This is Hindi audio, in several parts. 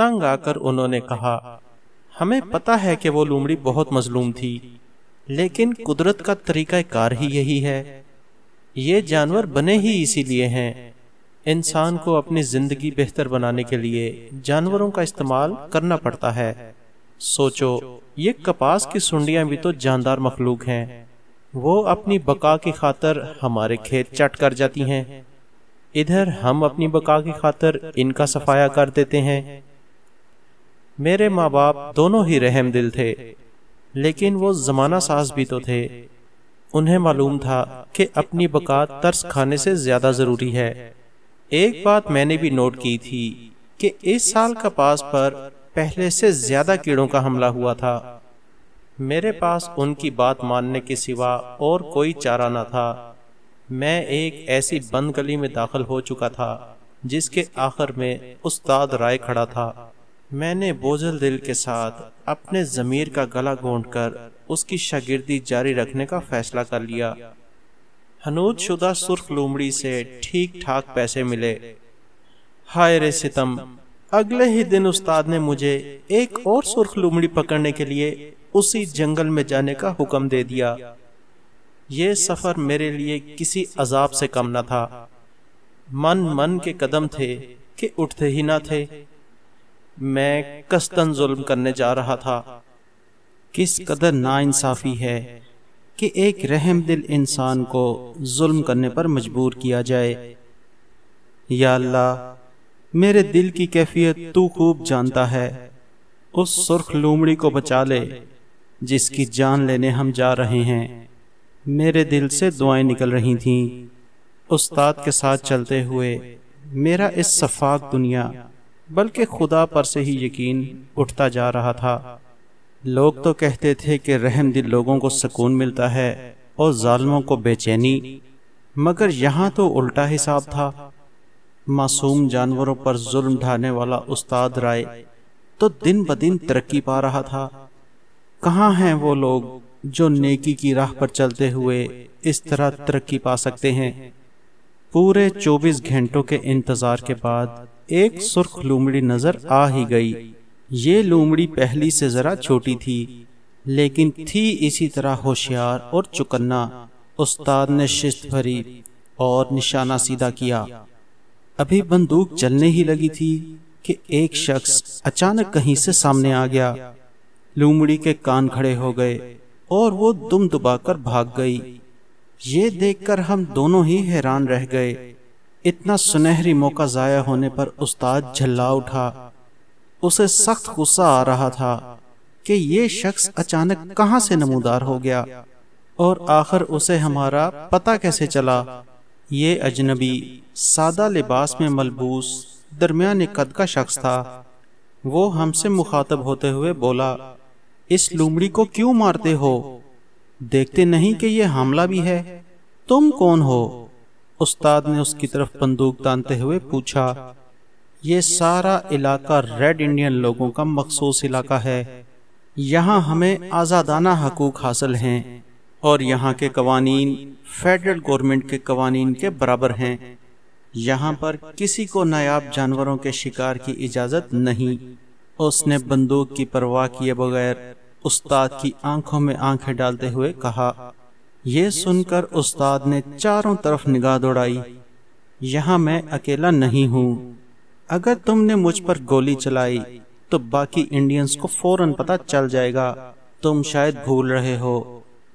तंग आकर उन्होंने कहा हमें पता है कि वो लूमड़ी बहुत मजलूम थी लेकिन कुदरत का तरीका कार ही यही है ये जानवर बने ही इसीलिए हैं इंसान को अपनी जिंदगी बेहतर बनाने के लिए जानवरों का इस्तेमाल करना पड़ता है सोचो ये कपास की सुंडियां भी तो जानदार मखलूक हैं वो अपनी बका की खातर हमारे खेत चट कर जाती हैं इधर हम अपनी बका की खातर इनका सफाया कर देते हैं मेरे माँ बाप दोनों ही रहम दिल थे लेकिन वो जमाना सास भी तो थे उन्हें मालूम था कि अपनी बका तर्स खाने से ज्यादा जरूरी है एक बात मैंने भी नोट की थी कि इस साल पास पर पहले से ज्यादा कीड़ों का हमला हुआ था मेरे पास उनकी बात मानने के सिवा और कोई चारा ना था मैं एक ऐसी बंद गली में दाखिल हो चुका था जिसके आखिर में उस्ताद राय खड़ा था मैंने बोझल दिल के साथ अपने ज़मीर का गला कर उसकी शागिर्दी जारी रखने का फैसला कर लिया हनूद शुदा सुर्ख लूमड़ी से ठीक ठाक पैसे मिले हाय रे सितम अगले ही दिन उस्ताद ने मुझे एक और सुर्ख लूमड़ी पकड़ने के लिए उसी जंगल में जाने का हुक्म दे दिया ये सफ़र मेरे लिए किसी अजाब से कम न था मन मन के कदम थे कि उठते ही ना थे मैं कस्तन जुल्म करने जा रहा था किस कदर नाइंसाफ़ी है कि एक रहम दिल इंसान को जुल्म करने पर मजबूर किया जाए या अल्लाह मेरे दिल की कैफियत तू खूब जानता है उस सुर्ख लूमड़ी को बचा ले जिसकी जान लेने हम जा रहे हैं मेरे दिल से दुआएं निकल रही थीं उस्ताद के साथ चलते हुए मेरा इस शफाक दुनिया बल्कि खुदा पर से ही यकीन उठता जा रहा था लोग तो कहते थे कि रहम दिल लोगों को सुकून मिलता है और जालमों को बेचैनी मगर यहाँ तो उल्टा हिसाब था मासूम जानवरों पर जुल्म ढाने वाला उस्ताद राय तो दिन ब दिन तरक्की पा रहा था कहाँ हैं वो लोग जो नेकी की राह पर चलते हुए इस तरह तरक्की पा सकते हैं पूरे 24 घंटों के इंतज़ार के बाद एक सुर्ख लूमड़ी नजर आ ही गई ये लूमड़ी पहली से जरा छोटी थी लेकिन थी इसी तरह होशियार और चुकन्ना उस्ताद ने शिस्त भरी और निशाना सीधा किया अभी बंदूक चलने ही लगी थी कि एक शख्स अचानक कहीं से सामने आ गया लूमड़ी के कान खड़े हो गए और वो दुम दुबाकर भाग गई ये देखकर हम दोनों ही हैरान रह गए इतना सुनहरी मौका ज़ाया होने पर उस्ताद झल्ला उठा उसे सख्त गुस्सा आ रहा था कि ये शख्स अचानक कहां से नमूदार हो गया और आखिर उसे हमारा पता कैसे चला ये अजनबी सादा लिबास में मलबूस दरमियान कद का शख्स था वो हमसे मुखातब होते हुए बोला इस लूमड़ी को क्यों मारते हो देखते नहीं कि यह हमला भी है तुम कौन हो उस्ताद ने उसकी तरफ बंदूक तानते हुए पूछा ये सारा इलाका रेड इंडियन लोगों का मखसूस इलाका है यहाँ हमें आज़ादाना हकूक हासिल हैं और यहाँ के कवानीन फेडरल गवर्नमेंट के कवानीन के बराबर हैं यहाँ पर किसी को नायाब जानवरों के शिकार की इजाज़त नहीं उसने बंदूक की परवाह किए बगैर उस्ताद की आंखों में आंखें डालते हुए कहा ये सुनकर उस्ताद ने चारों तरफ निगाह दौड़ाई यहां मैं अकेला नहीं हूं अगर तुमने मुझ पर गोली चलाई तो बाकी इंडियंस को फौरन पता चल जाएगा तुम शायद भूल रहे हो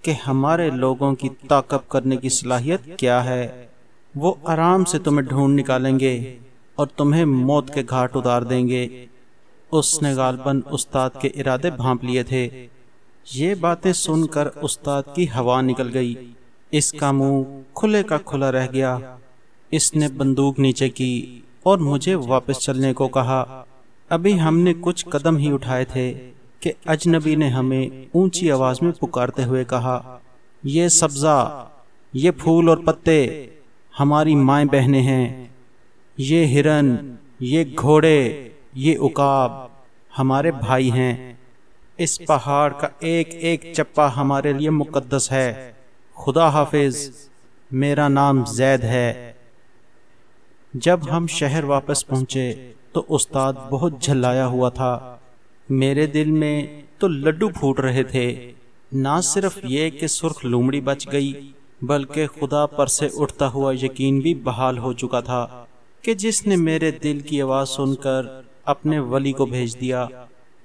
कि हमारे लोगों की ताकत करने की सलाहियत क्या है वो आराम से तुम्हें ढूंढ निकालेंगे और तुम्हें मौत के घाट उतार देंगे उसने गालबन उस्ताद के इरादे भांप लिए थे ये बातें सुनकर उस्ताद की हवा निकल गई इसका मुंह खुले का खुला रह गया इसने बंदूक नीचे की और मुझे वापस चलने को कहा अभी हमने कुछ कदम ही उठाए थे कि अजनबी ने हमें ऊंची आवाज में पुकारते हुए कहा ये सब्जा ये फूल और पत्ते हमारी माएँ बहने हैं ये हिरन ये घोड़े ये उकाब हमारे भाई हैं इस पहाड़ का एक एक चप्पा हमारे लिए मुकद्दस है खुदा हाफिज मेरा नाम जैद है जब हम शहर वापस पहुंचे तो उस्ताद बहुत झल्लाया हुआ था मेरे दिल में तो लड्डू फूट रहे थे ना सिर्फ ये कि सुर्ख लूमड़ी बच गई बल्कि खुदा पर से उठता हुआ यकीन भी बहाल हो चुका था कि जिसने मेरे दिल की आवाज़ सुनकर अपने वली को भेज दिया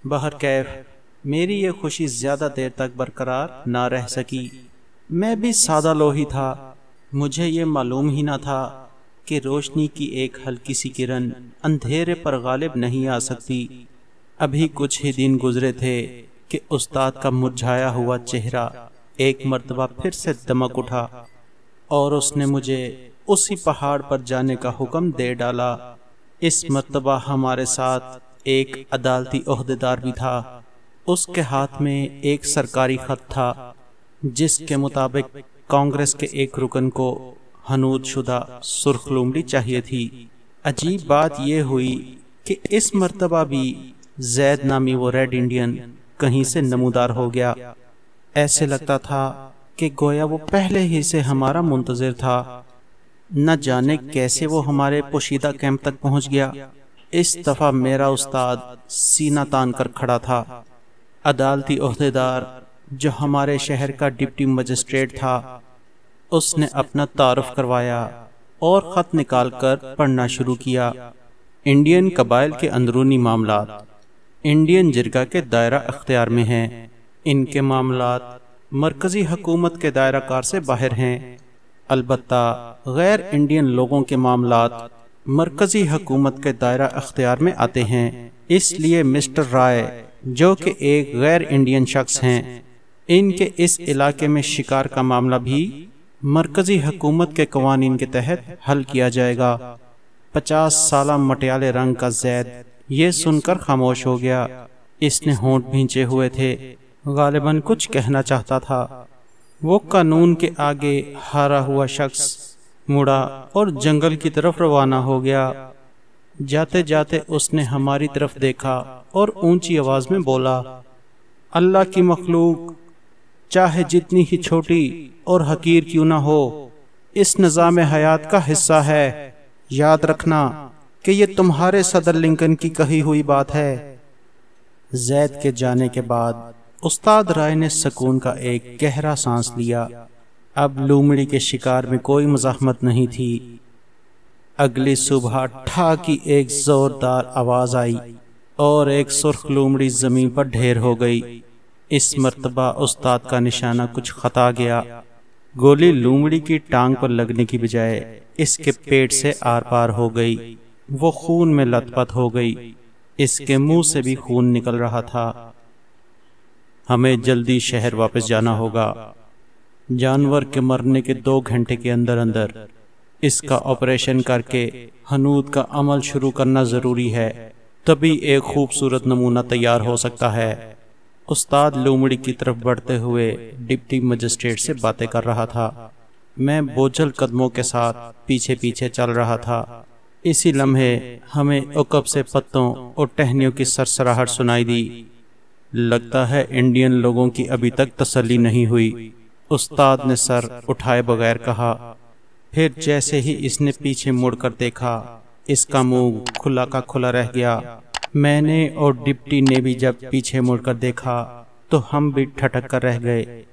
बहर कैफ मेरी ये खुशी ज़्यादा देर तक बरकरार ना रह सकी मैं भी सादा लोही था मुझे ये मालूम ही ना था कि रोशनी की एक हल्की सी किरण अंधेरे पर गालिब नहीं आ सकती अभी कुछ ही दिन गुजरे थे कि उस्ताद का मुरझाया हुआ चेहरा एक मरतबा फिर से दमक उठा और उसने मुझे उसी पहाड़ पर जाने का हुक्म दे डाला इस मरतबा हमारे साथ एक अदालती अहदेदार भी था उसके हाथ में एक सरकारी खत था जिसके मुताबिक कांग्रेस के एक रुकन को हनूद शुदा सुर्ख लुमड़ी चाहिए थी अजीब बात यह हुई कि इस मरतबा भी जैद नामी वो रेड इंडियन कहीं से नमूदार हो गया ऐसे लगता था कि गोया वो पहले ही से हमारा मुंतजर था न जाने कैसे वो हमारे पोशीदा कैंप तक पहुंच गया इस दफ़ा मेरा उस्ताद सीना तान कर खड़ा था अदालती अहदेदार जो हमारे शहर का डिप्टी मजिस्ट्रेट था उसने अपना तारफ़ करवाया और ख़त निकाल कर पढ़ना शुरू किया इंडियन कबाइल के अंदरूनी मामला इंडियन जिरगा के दायरा अख्तियार में हैं इनके मामला मरकज़ी हकूमत के दायरा कार से बाहर हैं अलबत् गैर इंडियन लोगों के मामला मरकज़ी हकूमत के दायरा अख्तियार में आते हैं इसलिए मिस्टर राय जो कि एक गैर इंडियन शख्स हैं इनके इस इलाके में शिकार का मामला भी मरकज़ी हकूमत के कवानीन के तहत हल किया जाएगा पचास साल मटियाले रंग का जैद ये सुनकर खामोश हो गया इसने होंठ भींचे हुए थे गालिबन कुछ कहना चाहता था वो कानून के आगे हारा हुआ शख्स मुड़ा और जंगल की तरफ रवाना हो गया जाते जाते उसने हमारी तरफ देखा और ऊंची आवाज में बोला अल्लाह की मखलूक चाहे जितनी ही छोटी और हकीर क्यों ना हो इस निज़ाम हयात का हिस्सा है याद रखना कि यह तुम्हारे सदर लिंकन की कही हुई बात है जैद के जाने के बाद उस्ताद राय ने सकून का एक गहरा सांस लिया अब लूमड़ी के शिकार में कोई मजाहमत नहीं थी अगली सुबह ठा की एक जोरदार आवाज आई और एक सुर्ख लूमड़ी ज़मीन पर ढेर हो गई इस मरतबा उस्ताद का निशाना कुछ खता गया गोली लूमड़ी की टांग पर लगने की बजाय इसके पेट से आर पार हो गई वो खून में लतपत हो गई इसके मुंह से भी खून निकल रहा था हमें जल्दी शहर वापस जाना होगा जानवर के मरने के दो घंटे के अंदर अंदर इसका ऑपरेशन करके हनूद का अमल शुरू करना ज़रूरी है तभी एक खूबसूरत नमूना तैयार हो सकता है उस्ताद लोमड़ी की तरफ बढ़ते हुए डिप्टी मजिस्ट्रेट से बातें कर रहा था मैं बोझल कदमों के साथ पीछे पीछे चल रहा था इसी लम्हे हमें उकब से पत्तों और टहनियों की सरसराहट सुनाई दी लगता है इंडियन लोगों की अभी तक तसल्ली नहीं हुई उस्ताद ने सर उठाए बगैर कहा फिर जैसे ही इसने पीछे मुड़कर देखा इसका मुंह खुला का खुला रह गया मैंने और डिप्टी ने भी जब पीछे मुड़कर देखा तो हम भी ठटक कर रह गए